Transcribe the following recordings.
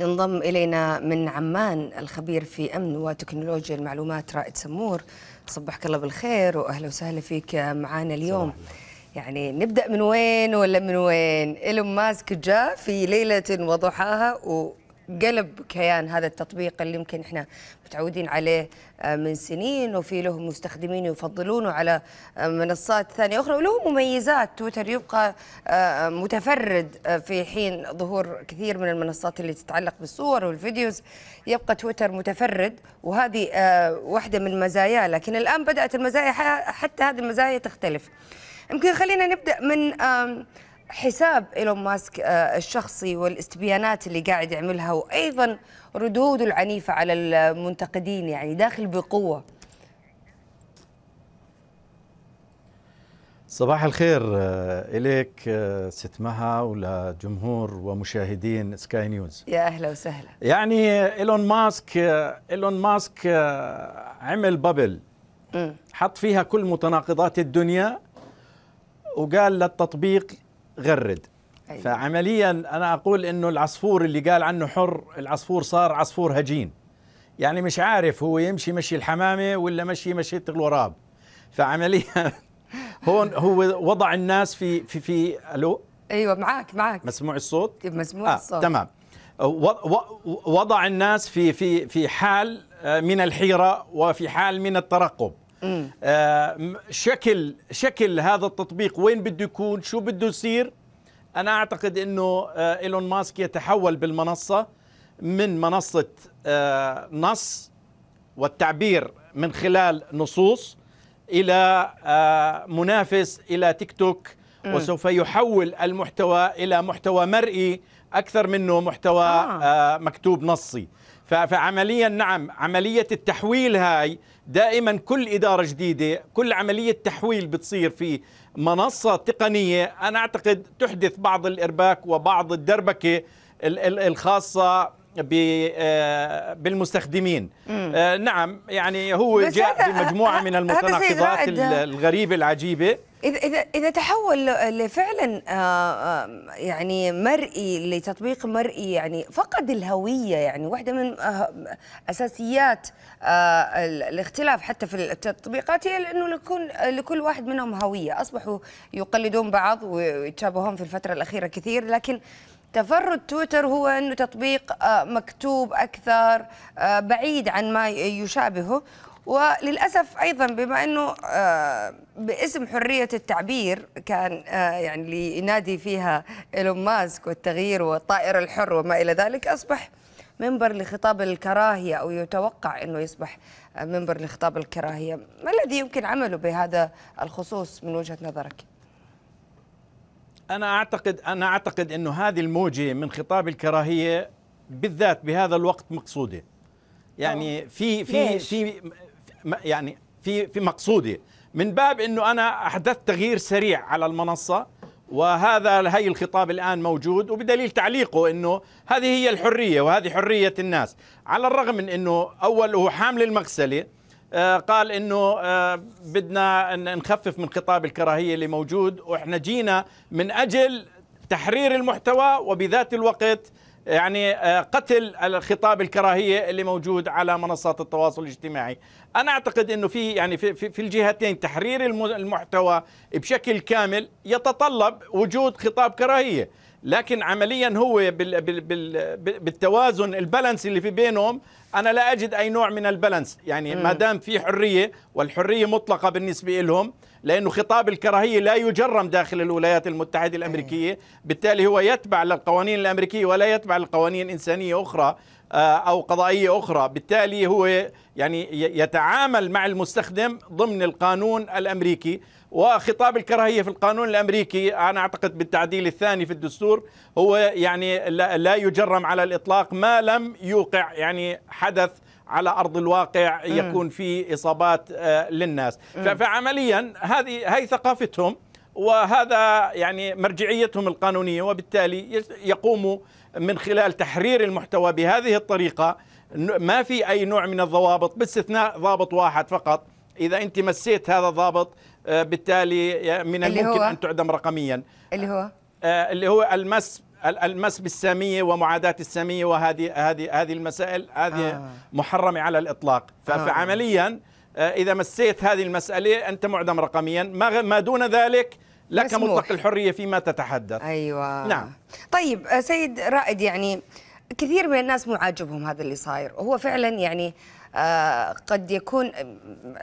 ينضم إلينا من عمان الخبير في أمن وتكنولوجيا المعلومات رائد سمور صبحك الله بالخير وأهلا وسهلا فيك معانا اليوم يعني نبدأ من وين ولا من وين إيلون ماسك جاء في ليلة وضحاها قلب كيان هذا التطبيق اللي يمكن احنا متعودين عليه آه، من سنين وفي له مستخدمين يفضلونه على آه، منصات ثانيه اخرى وله مميزات تويتر يبقى آه، متفرد في حين ظهور كثير من المنصات اللي تتعلق بالصور والفيديوز يبقى تويتر متفرد وهذه واحده من مزاياه لكن الان بدات المزايا حتى هذه المزايا تختلف يمكن خلينا نبدا من حساب إيلون ماسك آه، الشخصي والاستبيانات اللي قاعد يعملها وأيضا ردوده العنيفة على المنتقدين يعني داخل بقوة صباح الخير آه، إليك آه، ست مها ولجمهور ومشاهدين سكاي نيوز يا أهلا وسهلا يعني إيلون ماسك إيلون ماسك عمل بابل حط فيها كل متناقضات الدنيا وقال للتطبيق غرد أيوة. فعمليا انا اقول انه العصفور اللي قال عنه حر العصفور صار عصفور هجين يعني مش عارف هو يمشي مشي الحمامه ولا مشي مشي الغراب فعمليا هون هو وضع الناس في في في الو ايوه معك معك مسموع الصوت مسموع آه الصوت تمام آه، وضع الناس في في في حال آه، من الحيره وفي حال من الترقب آه شكل شكل هذا التطبيق وين بده يكون شو بده يصير انا اعتقد انه آه ايلون ماسك يتحول بالمنصه من منصه آه نص والتعبير من خلال نصوص الى آه منافس الى تيك توك م. وسوف يحول المحتوى الى محتوى مرئي اكثر منه محتوى آه. آه مكتوب نصي فعمليا نعم عملية التحويل هاي دائما كل إدارة جديدة كل عملية تحويل بتصير في منصة تقنية أنا أعتقد تحدث بعض الإرباك وبعض الدربكة الخاصة آه، بالمستخدمين آه، نعم يعني هو جاء بمجموعة من المتناقضات الغريبة العجيبة إذا إذا تحول لفعلا آه، يعني مرئي لتطبيق مرئي يعني فقد الهوية يعني واحدة من أساسيات الاختلاف حتى في التطبيقات هي لأنه لكل لكل واحد منهم هوية أصبحوا يقلدون بعض ويتشابهون في الفترة الأخيرة كثير لكن تفرد تويتر هو أنه تطبيق آه، مكتوب أكثر آه، بعيد عن ما يشابهه وللأسف أيضا بما أنه آه، باسم حرية التعبير كان يعني ينادي فيها إيلون ماسك والتغيير والطائر الحر وما إلى ذلك أصبح منبر لخطاب الكراهية أو يتوقع أنه يصبح منبر لخطاب الكراهية ما الذي يمكن عمله بهذا الخصوص من وجهة نظرك؟ انا اعتقد انا اعتقد انه هذه الموجه من خطاب الكراهيه بالذات بهذا الوقت مقصوده يعني في في في يعني في في مقصوده من باب انه انا احدثت تغيير سريع على المنصه وهذا هي الخطاب الان موجود وبدليل تعليقه انه هذه هي الحريه وهذه حريه الناس على الرغم من انه اول هو حامل المغسله آه، قال انه آه، بدنا نخفف من خطاب الكراهيه اللي موجود واحنا جينا من اجل تحرير المحتوى وبذات الوقت يعني آه، قتل الخطاب الكراهيه اللي موجود على منصات التواصل الاجتماعي انا اعتقد انه في يعني في, في الجهتين تحرير المحتوى بشكل كامل يتطلب وجود خطاب كراهيه لكن عمليا هو بال بال بال بالتوازن البالانس اللي في بينهم انا لا اجد اي نوع من البالانس يعني ما دام في حريه والحريه مطلقه بالنسبه لهم لانه خطاب الكراهيه لا يجرم داخل الولايات المتحده الامريكيه بالتالي هو يتبع للقوانين الامريكيه ولا يتبع لقوانين انسانيه اخرى آه، او قضائيه اخرى بالتالي هو يعني يتعامل مع المستخدم ضمن القانون الامريكي وخطاب الكراهيه في القانون الامريكي انا اعتقد بالتعديل الثاني في الدستور هو يعني لا يجرم على الاطلاق ما لم يوقع يعني حدث على ارض الواقع يكون في اصابات آه، للناس فعمليا هذه هي ثقافتهم وهذا يعني مرجعيتهم القانونية وبالتالي يقوموا من خلال تحرير المحتوى بهذه الطريقة ما في أي نوع من الضوابط باستثناء ضابط واحد فقط إذا أنت مسيت هذا الضابط آه، بالتالي آه، من الممكن أن تعدم رقميا اللي هو آه، اللي هو المس المس بالساميه ومعاداه الساميه وهذه هذه هذه المسائل هذه آه. محرمه على الاطلاق فعمليا آه. آه، اذا مسيت هذه المساله انت معدم رقميا ما ما دون ذلك لك مسموح. مطلق الحريه فيما تتحدث ايوه نعم طيب آه، سيد رائد يعني كثير من الناس مو عاجبهم هذا اللي صاير وهو فعلا يعني آه، قد يكون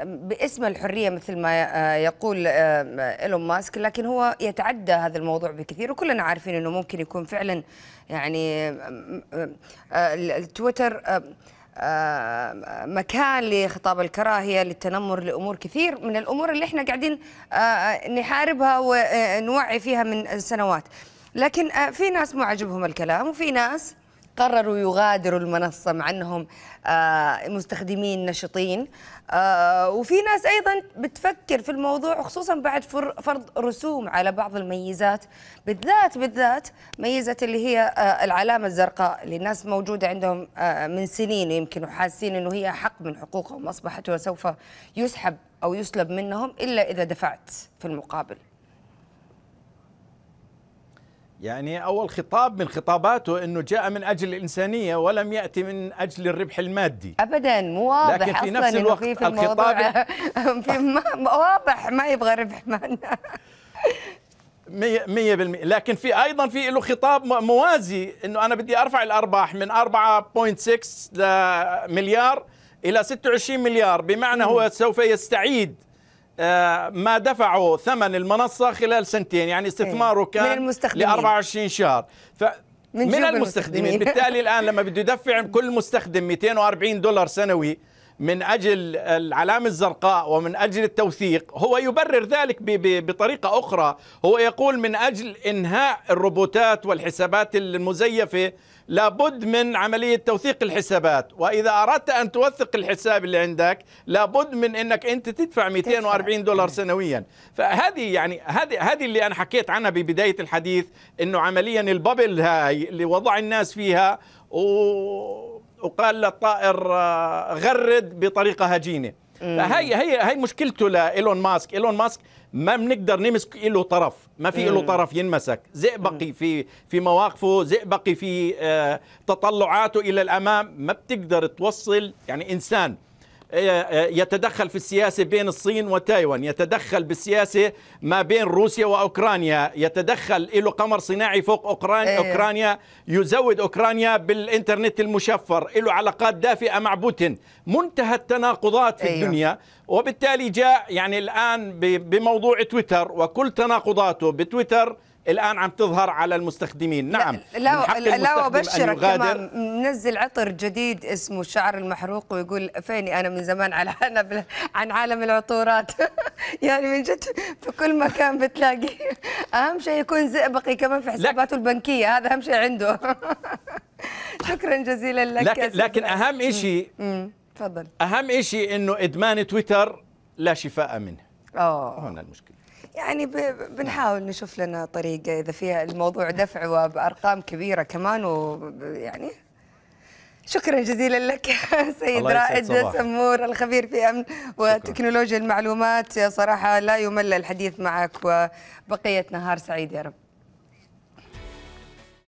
باسم الحريه مثل ما يقول ايلون ماسك لكن هو يتعدى هذا الموضوع بكثير وكلنا عارفين انه ممكن يكون فعلا يعني التويتر آه، مكان لخطاب الكراهية للتنمر لأمور كثير من الأمور اللي احنا قاعدين آه، آه، نحاربها ونوعي فيها من سنوات لكن في ناس معجبهم الكلام وفي ناس قرروا يغادروا المنصة مع أنهم آه، مستخدمين نشطين آه، وفي ناس أيضا بتفكر في الموضوع خصوصا بعد فرض رسوم على بعض الميزات بالذات بالذات ميزة اللي هي آه، العلامة الزرقاء اللي الناس موجودة عندهم من سنين يمكن وحاسين أنه هي حق من حقوقهم أصبحت وسوف يسحب أو يسلب منهم إلا إذا دفعت في المقابل يعني أول خطاب من خطاباته أنه جاء من أجل الإنسانية ولم يأتي من أجل الربح المادي أبدا مو واضح لكن في نفس الوقت في الخطاب في ما واضح ما يبغى ربح مادي مية بالمية لكن في أيضا في له خطاب موازي أنه أنا بدي أرفع الأرباح من 4.6 مليار إلى 26 مليار بمعنى هو سوف يستعيد آه، ما دفعوا ثمن المنصه خلال سنتين يعني إيه. استثماره كان من المستخدمين. لأربعة 24 شهر ف من, من المستخدمين. المستخدمين بالتالي الان لما بده يدفع كل مستخدم 240 دولار سنوي من أجل العلامة الزرقاء ومن أجل التوثيق هو يبرر ذلك بطريقة أخرى هو يقول من أجل إنهاء الروبوتات والحسابات المزيفة لابد من عملية توثيق الحسابات وإذا أردت أن توثق الحساب اللي عندك لابد من أنك أنت تدفع 240 دولار سنويا فهذه يعني هذه هذه اللي أنا حكيت عنها ببداية الحديث أنه عمليا الببل هاي اللي وضع الناس فيها و وقال للطائر آه، غرد بطريقه هجينه فهي هي هي مشكلته لايلون ماسك ايلون ماسك ما بنقدر نمسك له طرف ما في له طرف ينمسك زئبقي في في مواقفه زئبقي في آه، تطلعاته الى الامام ما بتقدر توصل يعني انسان إيه، إيه، يتدخل في السياسة بين الصين وتايوان يتدخل بالسياسة ما بين روسيا وأوكرانيا يتدخل له قمر صناعي فوق أوكرانيا, إيه. أوكرانيا يزود أوكرانيا بالإنترنت المشفر له علاقات دافئة مع بوتين منتهى التناقضات في أيوه. الدنيا وبالتالي جاء يعني الآن بموضوع تويتر وكل تناقضاته بتويتر الان عم تظهر على المستخدمين نعم لا لا وبشرك كمان منزل عطر جديد اسمه الشعر المحروق ويقول فيني انا من زمان على أنا عن عالم العطورات يعني من جد في كل مكان بتلاقي اهم شيء يكون زئبقي كمان في حساباته البنكيه هذا اهم شيء عنده شكرا جزيلا لك لكن, لكن اهم شيء تفضل اهم شيء انه ادمان تويتر لا شفاء منه اه هنا المشكله يعني نعم. بنحاول نشوف لنا طريقه اذا فيها الموضوع دفع وبارقام كبيره كمان ويعني شكرا جزيلا لك سيد رائد سمور الخبير في امن وتكنولوجيا المعلومات صراحه لا يمل الحديث معك وبقيه نهار سعيد يا رب